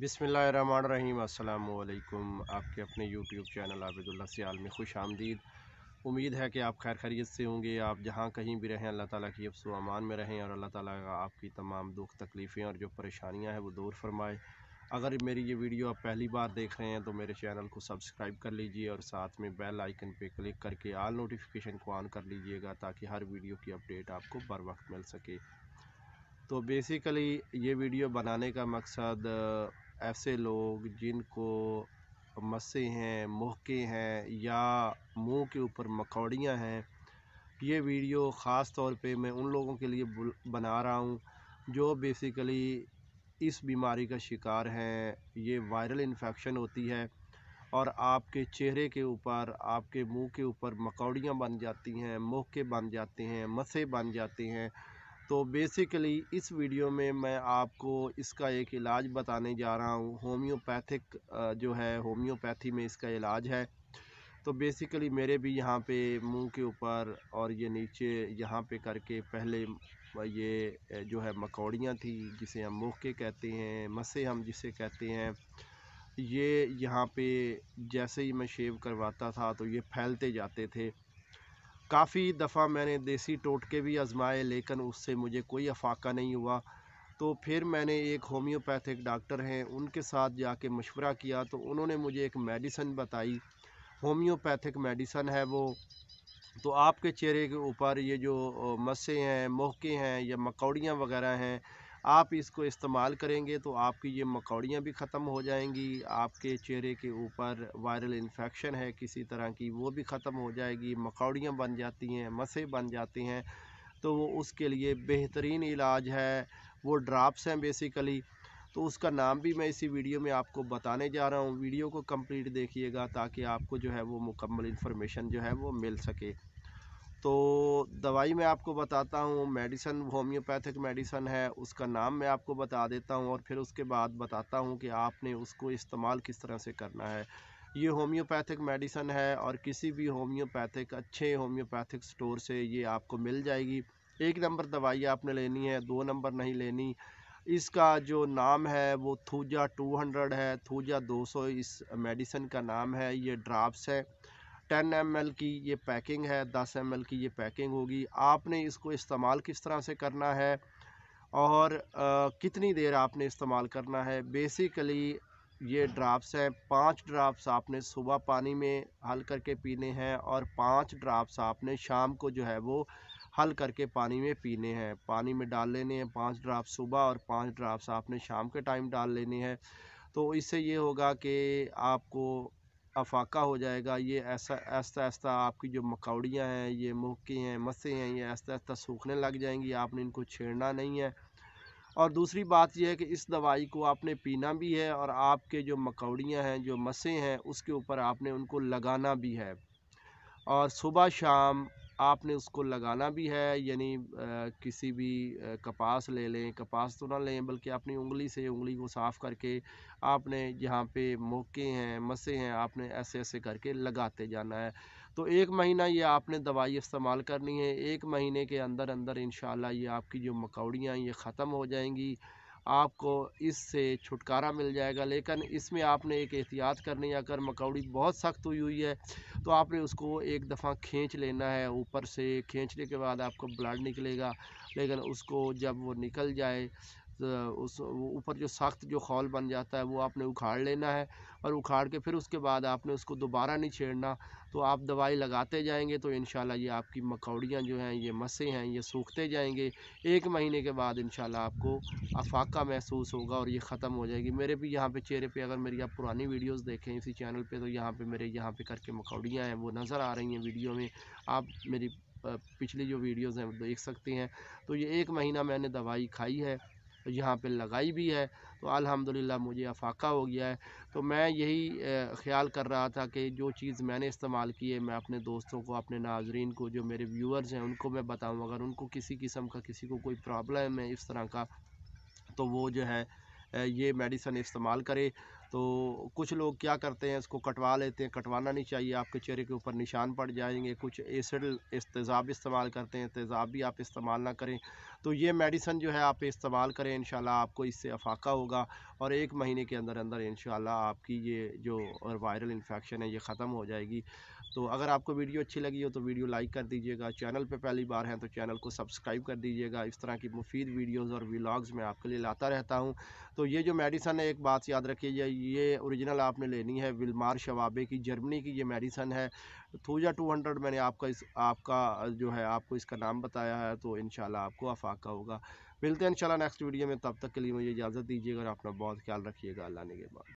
बिसमीम अल्लाम आपके अपने यूट्यूब चैनल आबिदुल्ला सियाल में खुश आमदीद उम्मीद है कि आप खैर खरीत से होंगे आप जहाँ कहीं भी रहें अल्लाह ताला की अफसो अमान में रहें और अल्लाह ताला का आपकी तमाम दुख तकलीफ़ें और जो परेशानियां हैं वो दूर फरमाए अगर मेरी ये वीडियो आप पहली बार देख रहे हैं तो मेरे चैनल को सब्सक्राइब कर लीजिए और साथ में बेल आइकन पर क्लिक करके आल नोटिफिकेशन को ऑन कर लीजिएगा ताकि हर वीडियो की अपडेट आपको बर वक्त मिल सके तो बेसिकली ये वीडियो बनाने का मकसद ऐसे लोग जिनको मस्से हैं मोहके हैं या मुंह के ऊपर मकौड़ियाँ हैं ये वीडियो ख़ास तौर पे मैं उन लोगों के लिए बना रहा हूँ जो बेसिकली इस बीमारी का शिकार हैं ये वायरल इन्फेक्शन होती है और आपके चेहरे के ऊपर आपके मुंह के ऊपर मकौड़ियाँ बन जाती हैं मोहके बन जाते हैं मसे बन जाते हैं तो बेसिकली इस वीडियो में मैं आपको इसका एक इलाज बताने जा रहा हूँ होम्योपैथिक जो है होम्योपैथी में इसका इलाज है तो बेसिकली मेरे भी यहाँ पे मुंह के ऊपर और ये नीचे यहाँ पे करके पहले ये जो है मकौड़ियाँ थी जिसे हम के कहते हैं मसे हम जिसे कहते हैं ये यहाँ पे जैसे ही मैं शेव करवाता था तो ये फैलते जाते थे काफ़ी दफ़ा मैंने देसी टोटके भी आज़माए लेकिन उससे मुझे कोई अफाका नहीं हुआ तो फिर मैंने एक होम्योपैथिक डॉक्टर हैं उनके साथ जाके मशवरा किया तो उन्होंने मुझे एक मेडिसन बताई होम्योपैथिक मेडिसन है वो तो आपके चेहरे के ऊपर ये जो मसे हैं मोहके हैं या मकौड़ियाँ वगैरह हैं आप इसको इस्तेमाल करेंगे तो आपकी ये मकौड़ियाँ भी ख़त्म हो जाएंगी आपके चेहरे के ऊपर वायरल इन्फेक्शन है किसी तरह की वो भी ख़त्म हो जाएगी मकौड़ियाँ बन जाती हैं मसे बन जाते हैं तो वो उसके लिए बेहतरीन इलाज है वो ड्राप्स हैं बेसिकली तो उसका नाम भी मैं इसी वीडियो में आपको बताने जा रहा हूँ वीडियो को कंप्लीट देखिएगा ताकि आपको जो है वो मुकम्मल इन्फॉर्मेशन जो है वो मिल सके तो दवाई मैं आपको बताता हूँ मेडिसन होम्योपैथिक मेडिसन है उसका नाम मैं आपको बता देता हूँ और फिर उसके बाद बताता हूँ कि आपने उसको इस्तेमाल किस तरह से करना है ये होम्योपैथिक मेडिसन है और किसी भी होम्योपैथिक अच्छे होम्योपैथिक स्टोर से ये आपको मिल जाएगी एक नंबर दवाई आपने लेनी है दो नंबर नहीं लेनी इसका जो नाम है वो थूजा 200 है थूजा 200 इस मेडिसन का नाम है ये ड्राप्स है टेन एम की ये पैकिंग है दस एम की ये पैकिंग होगी आपने इसको इस्तेमाल किस तरह से करना है और आ, कितनी देर आपने इस्तेमाल करना है बेसिकली ये ड्राप्स हैं पांच ड्राप्स आपने सुबह पानी में हल करके पीने हैं और पांच ड्राप्स आपने शाम को जो है वो हल करके पानी में पीने हैं पानी में डाल लेने हैं पांच ड्राप्स सुबह और पांच ड्राप्स आपने शाम के टाइम डाल लेने हैं तो इससे ये होगा कि आपको अफाका हो जाएगा ये ऐसा ऐसा ऐसा आपकी जो मकौड़ियाँ हैं ये मुँह हैं मसे हैं ये ऐसा ऐसा सूखने लग जाएंगी आपने इनको छेड़ना नहीं है और दूसरी बात यह है कि इस दवाई को आपने पीना भी है और आपके जो मकौड़ियाँ हैं जो मसे हैं उसके ऊपर आपने उनको लगाना भी है और सुबह शाम आपने उसको लगाना भी है यानी किसी भी कपास ले लें कपास तो ना लें बल्कि अपनी उंगली से उंगली को साफ़ करके आपने जहाँ पे मौके हैं मसे हैं आपने ऐसे ऐसे करके लगाते जाना है तो एक महीना ये आपने दवाई इस्तेमाल करनी है एक महीने के अंदर अंदर इन ये आपकी जो मकौड़ियाँ ये ख़त्म हो जाएंगी आपको इससे छुटकारा मिल जाएगा लेकिन इसमें आपने एक एहतियात करनी अगर मकौड़ी बहुत सख्त हुई हुई है तो आपने उसको एक दफ़ा खींच लेना है ऊपर से खींचने के बाद आपको ब्लड निकलेगा लेकिन उसको जब वो निकल जाए उस ऊपर जो सख्त जो खौल बन जाता है वो आपने उखाड़ लेना है और उखाड़ के फिर उसके बाद आपने उसको दोबारा नहीं छेड़ना तो आप दवाई लगाते जाएंगे तो इन ये आपकी मकौड़ियाँ जो हैं ये मसे हैं ये सूखते जाएंगे एक महीने के बाद इन आपको अफाका महसूस होगा और ये ख़त्म हो जाएगी मेरे भी यहाँ पे चेहरे पे अगर मेरी आप पुरानी वीडियोस देखें इसी चैनल पे तो यहाँ पे मेरे यहाँ पे करके मकौड़ियाँ हैं वो नज़र आ रही हैं वीडियो में आप मेरी पिछली जो वीडियोज़ हैं वो देख सकते हैं तो ये एक महीना मैंने दवाई खाई है यहाँ पे लगाई भी है तो अल्हम्दुलिल्लाह मुझे अफाका हो गया है तो मैं यही ख्याल कर रहा था कि जो चीज़ मैंने इस्तेमाल की है मैं अपने दोस्तों को अपने नाजरीन को जो मेरे व्यूअर्स हैं उनको मैं बताऊँ अगर उनको किसी किस्म का किसी को कोई प्रॉब्लम है इस तरह का तो वो जो है ये मेडिसन इस्तेमाल करे तो कुछ लोग क्या करते हैं इसको कटवा लेते हैं कटवाना नहीं चाहिए आपके चेहरे के ऊपर निशान पड़ जाएंगे कुछ एसिड तेज़ाब इस्तेमाल करते हैं तेज़ाब भी आप इस्तेमाल ना करें तो ये मेडिसन जो है आप इस्तेमाल करें इन आपको इससे अफाका होगा और एक महीने के अंदर अंदर इन आपकी ये जो वायरल इन्फेक्शन है ये ख़त्म हो जाएगी तो अगर आपको वीडियो अच्छी लगी हो तो वीडियो लाइक कर दीजिएगा चैनल पर पहली बार हैं तो चैनल को सब्सक्राइब कर दीजिएगा इस तरह की मुफीद वीडियोज़ और व्लाग्स मैं आपके लिए लाता रहता हूँ तो ये जो मेडिसन है एक बात याद रखिए ये ओरिजिनल आपने लेनी है विलमार शवाबे की जर्मनी की ये मेडिसन है थूजा टू हंड्रेड मैंने आपका इस आपका जो है आपको इसका नाम बताया है तो इन आपको अफाका होगा मिलते हैं इंशाल्लाह नेक्स्ट वीडियो में तब तक के लिए मुझे इजाज़त दीजिएगा और अपना बहुत ख्याल रखिएगा अल्लाह ने के बाद